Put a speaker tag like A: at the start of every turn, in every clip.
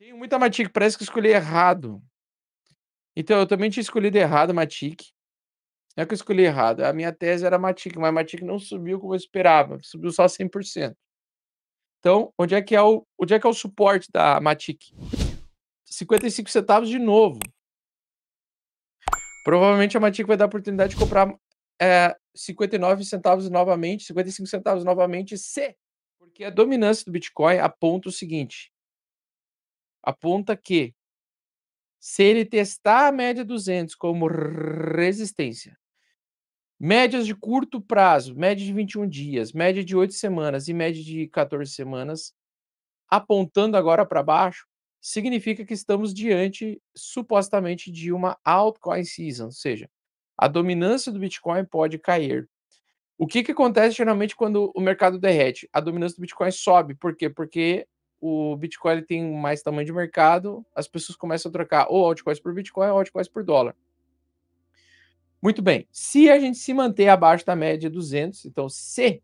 A: Tem muita Matic, parece que escolhi errado. Então, eu também tinha escolhido errado Matic. Não é que eu escolhi errado, a minha tese era Matic, mas Matic não subiu como eu esperava, subiu só 100%. Então, onde é que é o, onde é que é o suporte da Matic? 55 centavos de novo. Provavelmente a Matic vai dar a oportunidade de comprar é, 59 centavos novamente, 55 centavos novamente, se porque é a dominância do Bitcoin aponta o seguinte: aponta que se ele testar a média 200 como resistência, médias de curto prazo, média de 21 dias, média de 8 semanas e média de 14 semanas, apontando agora para baixo, significa que estamos diante supostamente de uma altcoin season, ou seja, a dominância do Bitcoin pode cair. O que, que acontece geralmente quando o mercado derrete? A dominância do Bitcoin sobe. Por quê? Porque o Bitcoin tem mais tamanho de mercado, as pessoas começam a trocar ou altcoins por Bitcoin ou altcoins por dólar. Muito bem, se a gente se manter abaixo da média 200, então se,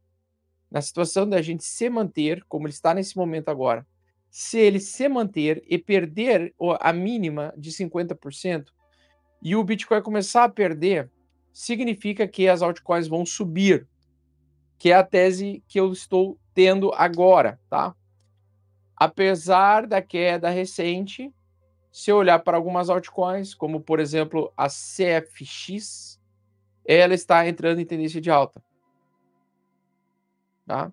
A: na situação da gente se manter, como ele está nesse momento agora, se ele se manter e perder a mínima de 50% e o Bitcoin começar a perder, significa que as altcoins vão subir, que é a tese que eu estou tendo agora, tá? apesar da queda recente, se eu olhar para algumas altcoins, como por exemplo a CFX, ela está entrando em tendência de alta. Tá?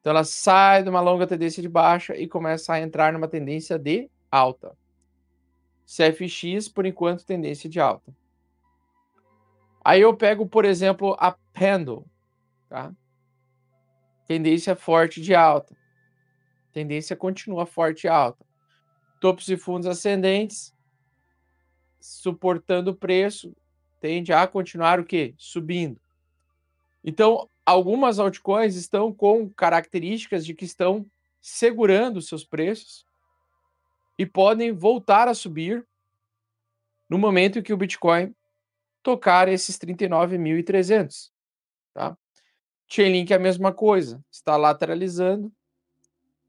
A: Então ela sai de uma longa tendência de baixa e começa a entrar numa tendência de alta. CFX, por enquanto, tendência de alta. Aí eu pego, por exemplo, a Pendle, tá? Tendência forte de alta tendência continua forte e alta. Topos e fundos ascendentes, suportando o preço, tende a continuar o quê? Subindo. Então, algumas altcoins estão com características de que estão segurando seus preços e podem voltar a subir no momento em que o Bitcoin tocar esses 39.300, tá? Chainlink é a mesma coisa, está lateralizando,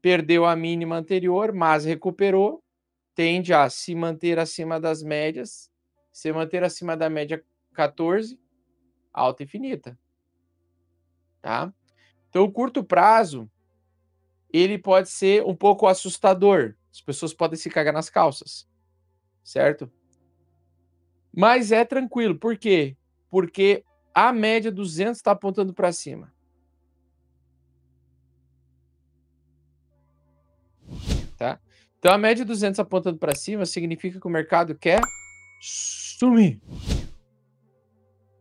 A: perdeu a mínima anterior, mas recuperou, tende a se manter acima das médias, se manter acima da média 14, alta infinita. Tá? Então, o curto prazo, ele pode ser um pouco assustador. As pessoas podem se cagar nas calças, certo? Mas é tranquilo. Por quê? Porque a média 200 está apontando para cima. Então a média 200 apontando para cima significa que o mercado quer sumir.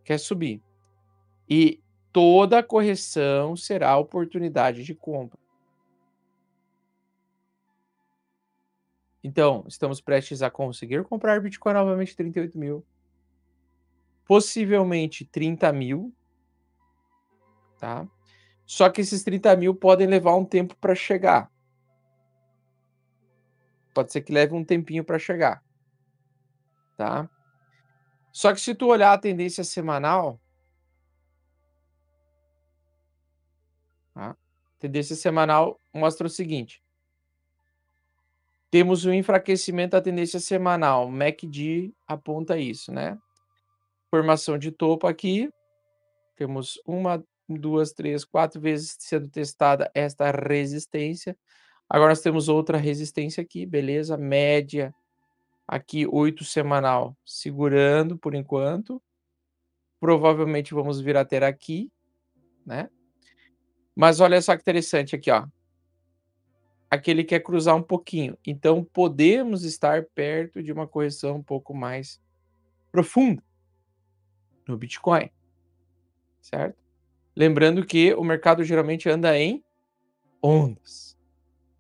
A: Quer subir. E toda a correção será oportunidade de compra. Então, estamos prestes a conseguir comprar Bitcoin novamente 38 mil. Possivelmente 30 mil. Tá? Só que esses 30 mil podem levar um tempo para chegar. Pode ser que leve um tempinho para chegar. Tá? Só que se tu olhar a tendência semanal, tá? tendência semanal mostra o seguinte. Temos um enfraquecimento da tendência semanal. MACD aponta isso, né? Formação de topo aqui. Temos uma, duas, três, quatro vezes sendo testada esta resistência Agora nós temos outra resistência aqui, beleza? Média aqui 8 semanal, segurando por enquanto. Provavelmente vamos vir até aqui, né? Mas olha só que interessante aqui, ó. Aqui ele quer cruzar um pouquinho. Então podemos estar perto de uma correção um pouco mais profunda no Bitcoin. Certo? Lembrando que o mercado geralmente anda em ondas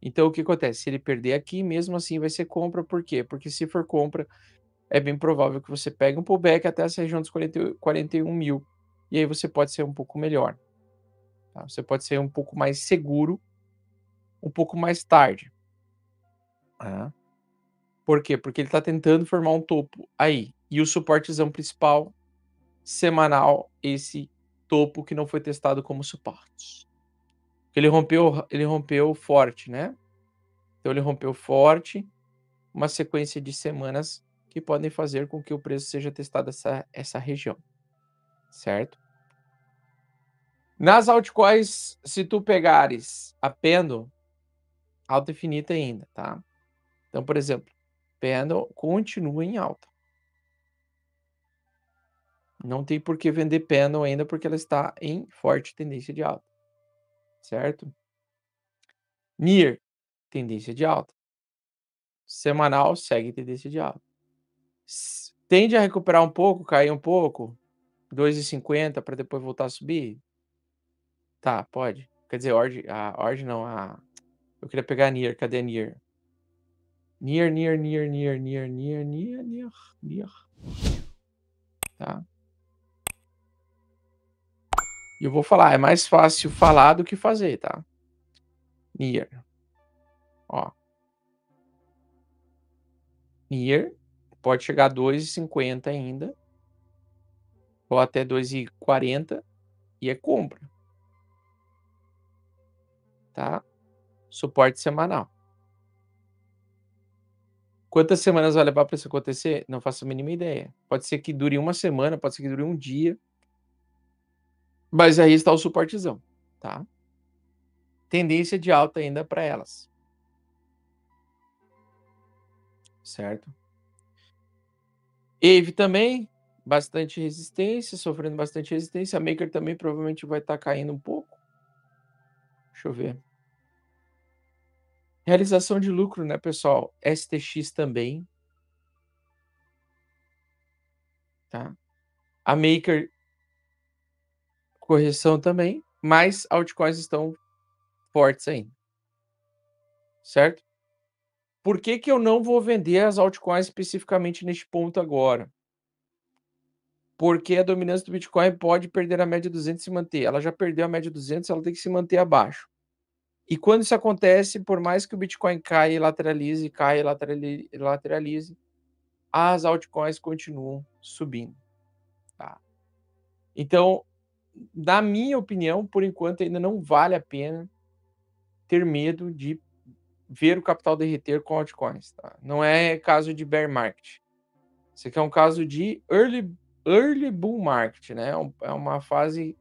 A: então o que acontece? Se ele perder aqui, mesmo assim vai ser compra, por quê? Porque se for compra, é bem provável que você pegue um pullback até essa região dos 40, 41 mil. E aí você pode ser um pouco melhor. Tá? Você pode ser um pouco mais seguro, um pouco mais tarde. É. Por quê? Porque ele está tentando formar um topo aí. E o suportezão principal, semanal, esse topo que não foi testado como suporte. Ele rompeu, ele rompeu forte, né? Então ele rompeu forte, uma sequência de semanas que podem fazer com que o preço seja testado essa, essa região, certo? Nas altcoins, se tu pegares a Pendo, alta infinita ainda, tá? Então, por exemplo, Pendo continua em alta. Não tem por que vender Pendo ainda porque ela está em forte tendência de alta certo? Near tendência de alta. Semanal segue tendência de alta. Tende a recuperar um pouco, cair um pouco, 2,50 para depois voltar a subir? Tá, pode. Quer dizer, Ord, a Ord não, a eu queria pegar a Nier, cadê a Nier? Nier, Nier, Nier, Nier, Nier, Nier, Nier, Nier, Nier. Tá. E eu vou falar, é mais fácil falar do que fazer, tá? Near. Ó. Near. Pode chegar a 2,50 ainda. Ou até 2,40. E é compra. Tá? Suporte semanal. Quantas semanas vai levar para isso acontecer? Não faço a mínima ideia. Pode ser que dure uma semana, pode ser que dure um dia. Mas aí está o suportezão, tá? Tendência de alta ainda para elas. Certo? Eve também, bastante resistência, sofrendo bastante resistência. A Maker também provavelmente vai estar tá caindo um pouco. Deixa eu ver. Realização de lucro, né, pessoal? STX também. Tá? A Maker correção também, mas altcoins estão fortes ainda. Certo? Por que, que eu não vou vender as altcoins especificamente neste ponto agora? Porque a dominância do Bitcoin pode perder a média 200 e se manter. Ela já perdeu a média 200, ela tem que se manter abaixo. E quando isso acontece, por mais que o Bitcoin caia e lateralize, caia e lateralize, as altcoins continuam subindo. Tá? Então, da minha opinião, por enquanto, ainda não vale a pena ter medo de ver o capital derreter com altcoins. Tá? Não é caso de bear market. Isso aqui é um caso de early, early bull market, né? É, é uma fase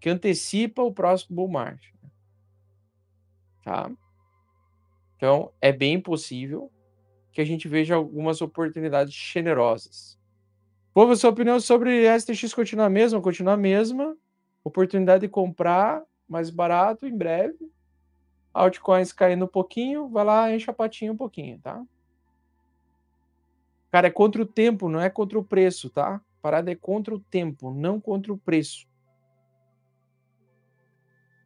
A: que antecipa o próximo bull market. Né? Tá? Então, é bem possível que a gente veja algumas oportunidades generosas. Vou sua opinião sobre STX continuar a mesma? Continuar a mesma? Oportunidade de comprar mais barato em breve. Altcoins caindo um pouquinho, vai lá, enche a patinha um pouquinho, tá? Cara, é contra o tempo, não é contra o preço, tá? parada é contra o tempo, não contra o preço.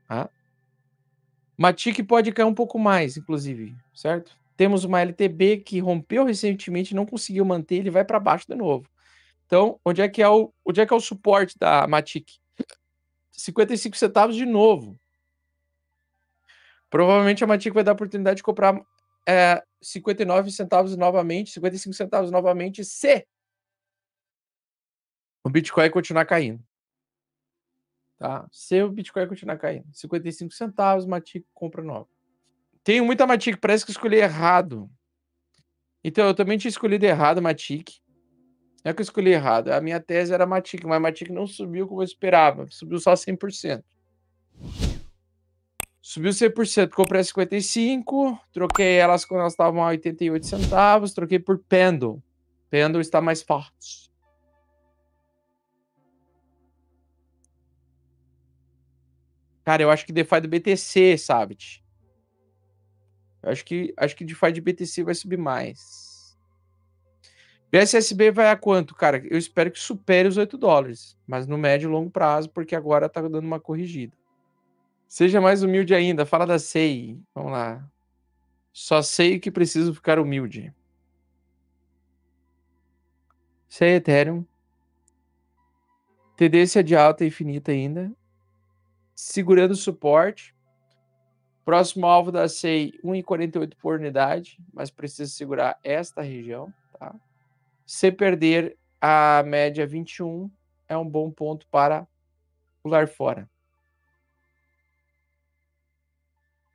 A: Tá? Matic pode cair um pouco mais, inclusive, certo? Temos uma LTB que rompeu recentemente, não conseguiu manter, ele vai para baixo de novo. Então, onde é que é o, onde é que é o suporte da Matic? 55 centavos de novo. Provavelmente a Matic vai dar a oportunidade de comprar é, 59 centavos novamente, 55 centavos novamente, se o Bitcoin continuar caindo. Tá? Se o Bitcoin continuar caindo. 55 centavos, Matic compra nova. Tenho muita Matic, parece que escolhi errado. Então, eu também tinha escolhido errado Matic. Não é que eu escolhi errado. A minha tese era Matic, mas Matic não subiu como eu esperava. Subiu só 100%. Subiu 100%, comprei 55, troquei elas quando elas estavam a 88 centavos, troquei por Pendle. Pendle está mais forte. Cara, eu acho que DeFi do BTC, sabe? Eu acho que, acho que DeFi de BTC vai subir mais. BSSB vai a quanto, cara? Eu espero que supere os 8 dólares, mas no médio e longo prazo, porque agora tá dando uma corrigida. Seja mais humilde ainda, fala da SEI. Vamos lá. Só sei que preciso ficar humilde. SEI é Ethereum. Tendência de alta infinita ainda. Segurando o suporte. Próximo alvo da SEI, 1,48 por unidade, mas precisa segurar esta região, tá? Se perder a média 21, é um bom ponto para pular fora.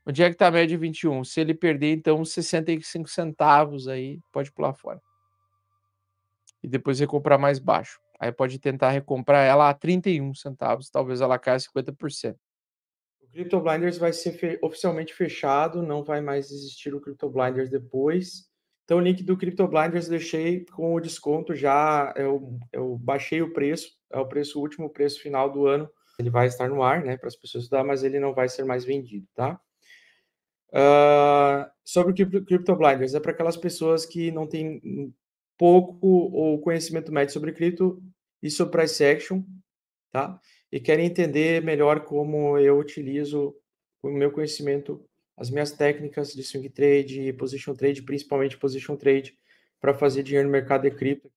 A: Onde é que está a média 21? Se ele perder, então, 65 centavos aí, pode pular fora. E depois recomprar mais baixo. Aí pode tentar recomprar ela a 31 centavos, talvez ela caia 50%. O Crypto Blinders vai ser fe oficialmente fechado, não vai mais existir o Crypto Blinders depois. Então, o link do Crypto Blinders eu deixei com o desconto já. Eu, é eu baixei o preço, é o preço o último, preço final do ano. Ele vai estar no ar, né, para as pessoas estudar, mas ele não vai ser mais vendido, tá? Uh, sobre o Crypto, Blinders, é para aquelas pessoas que não têm pouco ou conhecimento médio sobre cripto e sobre price action, tá? E querem entender melhor como eu utilizo o meu conhecimento as minhas técnicas de swing trade, position trade, principalmente position trade, para fazer dinheiro no mercado de cripto.